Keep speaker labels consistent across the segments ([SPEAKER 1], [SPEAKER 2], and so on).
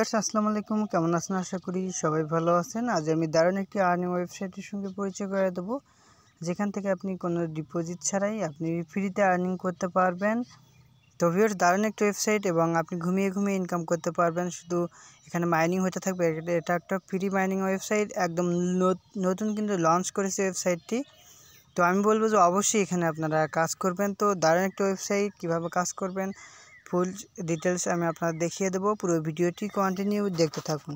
[SPEAKER 1] viewers আসসালামু আলাইকুম কেমন আছেন আশা করি সবাই ভালো আছেন আজ আমি দারুণ একটি আর্নিং ওয়েবসাইটের সঙ্গে পরিচয় করে দেবো যেখান থেকে আপনি কোনো ডিপোজিট ছাড়াই আপনি ফ্রিতে আর্নিং করতে পারবেন তো ভিউর্স দারুণ একটি ওয়েবসাইট এবং আপনি ঘুমিয়ে ঘুমিয়ে ইনকাম করতে পারবেন শুধু এখানে মাইনিং হতে থাকবে এটা একটা ফ্রি মাইনিং ওয়েবসাইট একদম নতুন কিন্তু লঞ্চ করেছে ওয়েবসাইটটি তো আমি বলবো যে অবশ্যই এখানে আপনারা কাজ করবেন তো দারুণ একটা ওয়েবসাইট কীভাবে কাজ করবেন ফুল ডিটেলস আমি আপনার দেখিয়ে দেবো পুরো ভিডিওটি কন্টিনিউ দেখতে থাকুন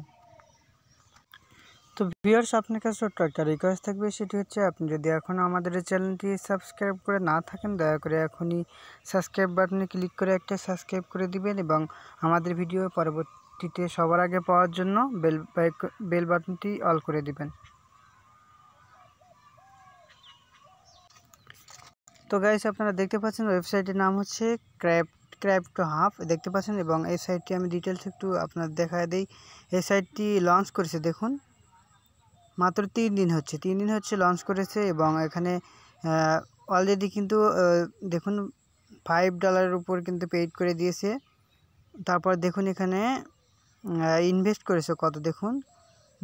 [SPEAKER 1] তো ভিউয়ার্স আপনার কাছে ছোট্ট একটা রিকোয়েস্ট থাকবে সেটি হচ্ছে আপনি যদি এখনও আমাদের চ্যানেলটি সাবস্ক্রাইব করে না থাকেন দয়া করে এখনই সাবস্ক্রাইব বাটনে ক্লিক করে একটা সাবস্ক্রাইব করে দিবেন এবং আমাদের ভিডিও পরবর্তীতে সবার আগে পাওয়ার জন্য বেল বেল বাটনটি অল করে দিবেন তো গাইস আপনারা দেখতে পাচ্ছেন ওয়েবসাইটের নাম হচ্ছে ক্র্যাপ ক্রাইব টু হাফ দেখতে পাচ্ছেন এবং এই সাইটটি আমি ডিটেলস একটু আপনার দেখা দিই এই সাইটটি লঞ্চ করেছে দেখুন মাত্র তিন দিন হচ্ছে তিন দিন হচ্ছে লঞ্চ করেছে এবং এখানে অলরেডি কিন্তু দেখুন ফাইভ ডলারের উপর কিন্তু পেড করে দিয়েছে তারপর দেখুন এখানে ইনভেস্ট করেছে কত দেখুন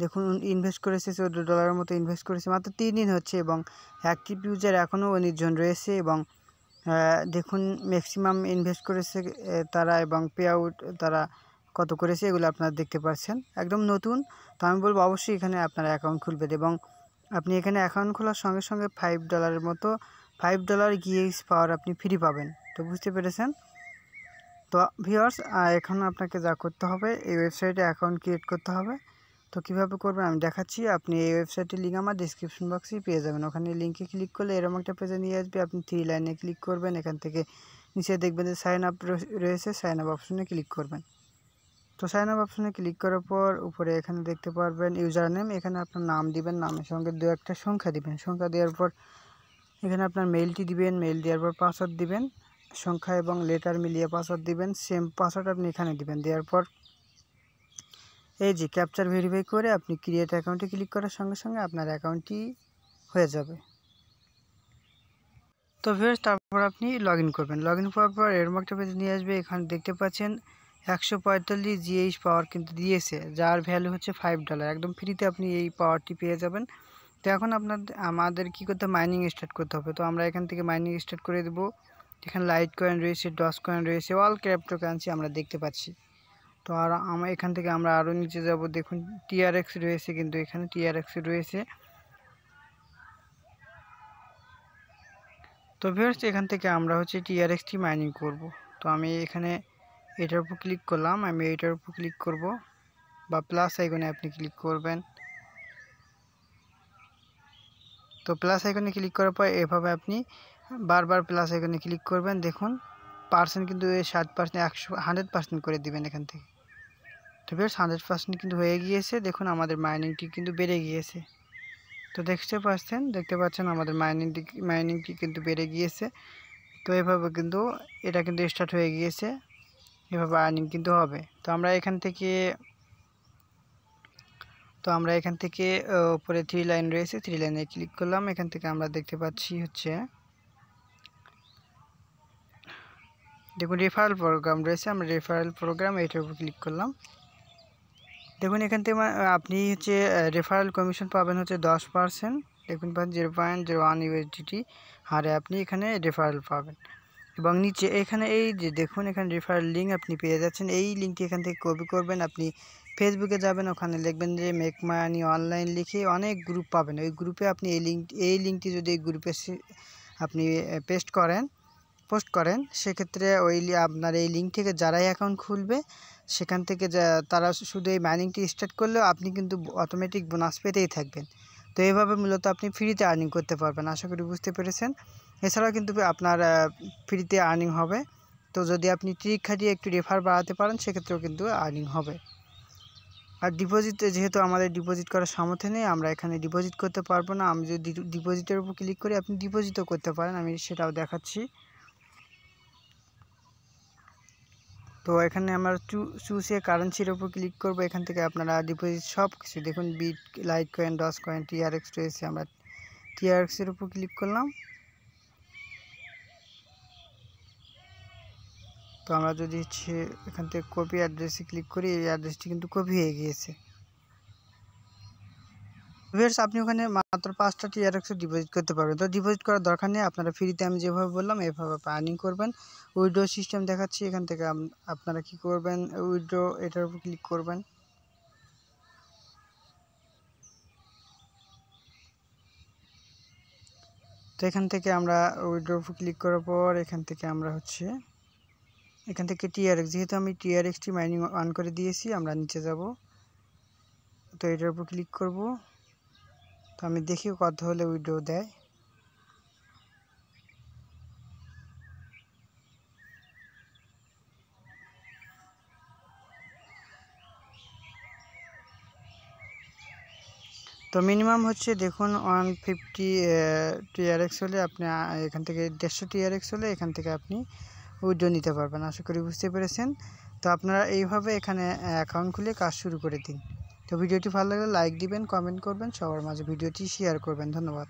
[SPEAKER 1] দেখুন ইনভেস্ট করেছে চোদ্দো ডলারের মতো ইনভেস্ট করেছে মাত্র তিন দিন হচ্ছে এবং অ্যাক্টিভ ইউজার এখনও উনিশজন রয়েছে এবং দেখুন ম্যাক্সিমাম ইনভেস্ট করেছে তারা এবং পে আউট তারা কত করেছে এগুলো আপনারা দেখতে পাচ্ছেন একদম নতুন তো আমি বলবো অবশ্যই এখানে আপনারা অ্যাকাউন্ট খুলবেন এবং আপনি এখানে অ্যাকাউন্ট খোলার সঙ্গে সঙ্গে ফাইভ ডলারের মতো ফাইভ ডলার গিয়েস পাওয়ার আপনি ফ্রি পাবেন তো বুঝতে পেরেছেন তো ভিওর্স এখন আপনাকে যা করতে হবে এই ওয়েবসাইটে অ্যাকাউন্ট ক্রিয়েট করতে হবে তো কিভাবে করবেন আমি দেখাচ্ছি আপনি এই ওয়েবসাইটের লিঙ্ক আমার ডিসক্রিপশন বক্সেই পেয়ে যাবেন ওখানে লিঙ্কে ক্লিক করলে এরকম একটা পেজে নিয়ে আসবে আপনি থ্রি লাইনে ক্লিক করবেন এখান থেকে নিচে দেখবেন যে সাইন আপ রয়েছে সাইন আপ অপশনে ক্লিক করবেন তো সাইন আপ অপশনে ক্লিক করার পর উপরে এখানে দেখতে পারবেন ইউজার নেম এখানে আপনার নাম দিবেন নামের সঙ্গে দু একটা সংখ্যা দিবেন সংখ্যা দেওয়ার পর এখানে আপনার মেইলটি দিবেন মেইল দেওয়ার পর পাসওয়ার্ড দিবেন সংখ্যা এবং লেটার মিলিয়ে পাসওয়ার্ড দিবেন সেম পাসওয়ার্ড আপনি এখানে দিবেন দেওয়ার পর এই যে ক্যাপচার ভেরিফাই করে আপনি ক্রিয়েট অ্যাকাউন্টে ক্লিক করার সঙ্গে সঙ্গে আপনার অ্যাকাউন্টটি হয়ে যাবে তো ভিউয়ার্স তারপর আপনি লগ ইন করবেন লগ ইন করার পর এরম একটা পেজ নিয়ে আসবে এখানে দেখতে পাচ্ছেন একশো পঁয়তাল্লিশ জিএইচ পাওয়ার কিন্তু দিয়েছে যার ভ্যালু হচ্ছে ফাইভ ডলার একদম ফ্রিতে আপনি এই পাওয়ারটি পেয়ে যাবেন তো এখন আপনার আমাদের কি করতে মাইনিং স্টার্ট করতে হবে তো আমরা এখান থেকে মাইনিং স্টার্ট করে দেবো এখানে লাইট কয়েন রয়েছে ডস কয়েন রয়েছে অল ক্যাপ্টো কারেন্সি আমরা দেখতে পাচ্ছি তো আমরা এখান থেকে আমরা আরো নিচে যাব দেখুন TRX রয়েছে কিন্তু এখানে TRX রয়েছে তো फ्रेंड्स এখান থেকে আমরা হচ্ছে TRX টি মাইনিং করব তো আমি এখানে এটার উপর ক্লিক করলাম আমি এটার উপর ক্লিক করব বা প্লাস আইকনে আপনি ক্লিক করবেন তো প্লাস আইকনে ক্লিক করার পর এভাবে আপনি বারবার প্লাস আইকনে ক্লিক করবেন দেখুন পার্সেন্ট কিন্তু এ 7% 100 100% করে দিবেন এখান থেকে তো বিয়ার্স 100% কিন্তু হয়ে গিয়েছে দেখুন আমাদের মাইনিং কি কিন্তু বেড়ে গিয়েছে তো দেখতে পাচ্ছেন দেখতে পাচ্ছেন আমাদের মাইনিং কি মাইনিং কি কিন্তু বেড়ে গিয়েছে তো এভাবে কিন্তু এটা কিন্তু স্টার্ট হয়ে গিয়েছে এভাবে আর্নিং কিন্তু হবে তো আমরা এখান থেকে তো আমরা এখান থেকে উপরে থ্রি লাইন রয়েছে থ্রি লাইনে ক্লিক করলাম এখান থেকে আমরা দেখতে পাচ্ছি হচ্ছে দেখুন রিফারেল প্রোগ্রাম রয়েছে আমরা রিফারেল প্রোগ্রাম এইটা ক্লিক করলাম দেখুন এখানে আপনি হচ্ছে রেফারাল কমিশন পাবেন হচ্ছে 10% দেখুন পাঁচ যে ভায়ন যে ওয়ান ইউএসডিটি হারে আপনি এখানে রেফারাল পাবেন এবং নিচে এখানে এই যে দেখুন এখানে রেফারাল লিংক আপনি পেয়ে যাচ্ছেন এই লিংকটি এখানে কপি করবেন আপনি ফেসবুকে যাবেন ওখানে লিখবেন যে মেক มาย ানি অনলাইন লিখে অনেক গ্রুপ পাবেন ওই গ্রুপে আপনি এই লিংক এই লিংকটি যদি গ্রুপে আপনি পেস্ট করেন পোস্ট করেন সেক্ষেত্রে ওই আপনার এই লিঙ্ক থেকে যারাই অ্যাকাউন্ট খুলবে সেখান থেকে তারা শুধু এই মাইনিংটি স্টার্ট করলেও আপনি কিন্তু অটোমেটিক বোনাস পেতেই থাকবেন তো এইভাবে মূলত আপনি ফ্রিতে আর্নিং করতে পারবেন আশা করি বুঝতে পেরেছেন এছাড়াও কিন্তু আপনার ফ্রিতে আর্নিং হবে তো যদি আপনি ট্রিক খাটিয়ে একটু রেফার বাড়াতে পারেন সেক্ষেত্রেও কিন্তু আর্নিং হবে আর ডিপোজিট যেহেতু আমাদের ডিপোজিট করার সামর্থ্য নেই আমরা এখানে ডিপোজিট করতে পারবো না আমি যদি ডিপোজিটের উপর ক্লিক করি আপনি ডিপোজিটও করতে পারেন আমি সেটাও দেখাচ্ছি তো এখানে আমরা সুসের কারেন্সি এর উপর ক্লিক করব এখান থেকে আপনারা adipisicing সবকিছু দেখুন বি লাইক কয়েন 10 কয়েন TRX তো আমরা TRX এর উপর ক্লিক করলাম তো আমরা যে এখানে কপি অ্যাড্রেসে ক্লিক করি এই অ্যাড্রেসটি কিন্তু কপি হয়ে গিয়েছে ভিউয়ার্স আপনি ওখানে মাত্র পাঁচটা টিআরএক্স ডিপোজিট করতে পারবেন তো ডিপোজিট করার দরকার নেই আপনারা ফ্রিতে আমি যেভাবে বললাম এভাবে আর্নিং করবেন উইড্রো সিস্টেম দেখাচ্ছি এখান থেকে আপনারা কি করবেন উইড্রো এটার উপর ক্লিক করবেন তো এখান থেকে আমরা উইড্রো ক্লিক করার পর এখান থেকে আমরা হচ্ছে এখান থেকে টিআরএক্স যেহেতু আমি টিআরএক্সটি মাইনিং অন করে দিয়েছি আমরা নিচে যাব তো এটার উপর ক্লিক করব তো আমি দেখি কত হলে উইডো দেয় তো মিনিমাম হচ্ছে দেখুন ওয়ান ফিফটি টিআরএক্স হলে আপনি এখান থেকে দেড়শো টিআরএক্স হলে এখান থেকে আপনি উইড্রো নিতে পারবেন আশা করি বুঝতে পেরেছেন তো আপনারা এইভাবে এখানে অ্যাকাউন্ট খুলে কাজ শুরু করে দিন তো ভিডিওটি ভালো লাগলে লাইক দিবেন কমেন্ট করবেন সবার মাঝে ভিডিওটি শেয়ার করবেন ধন্যবাদ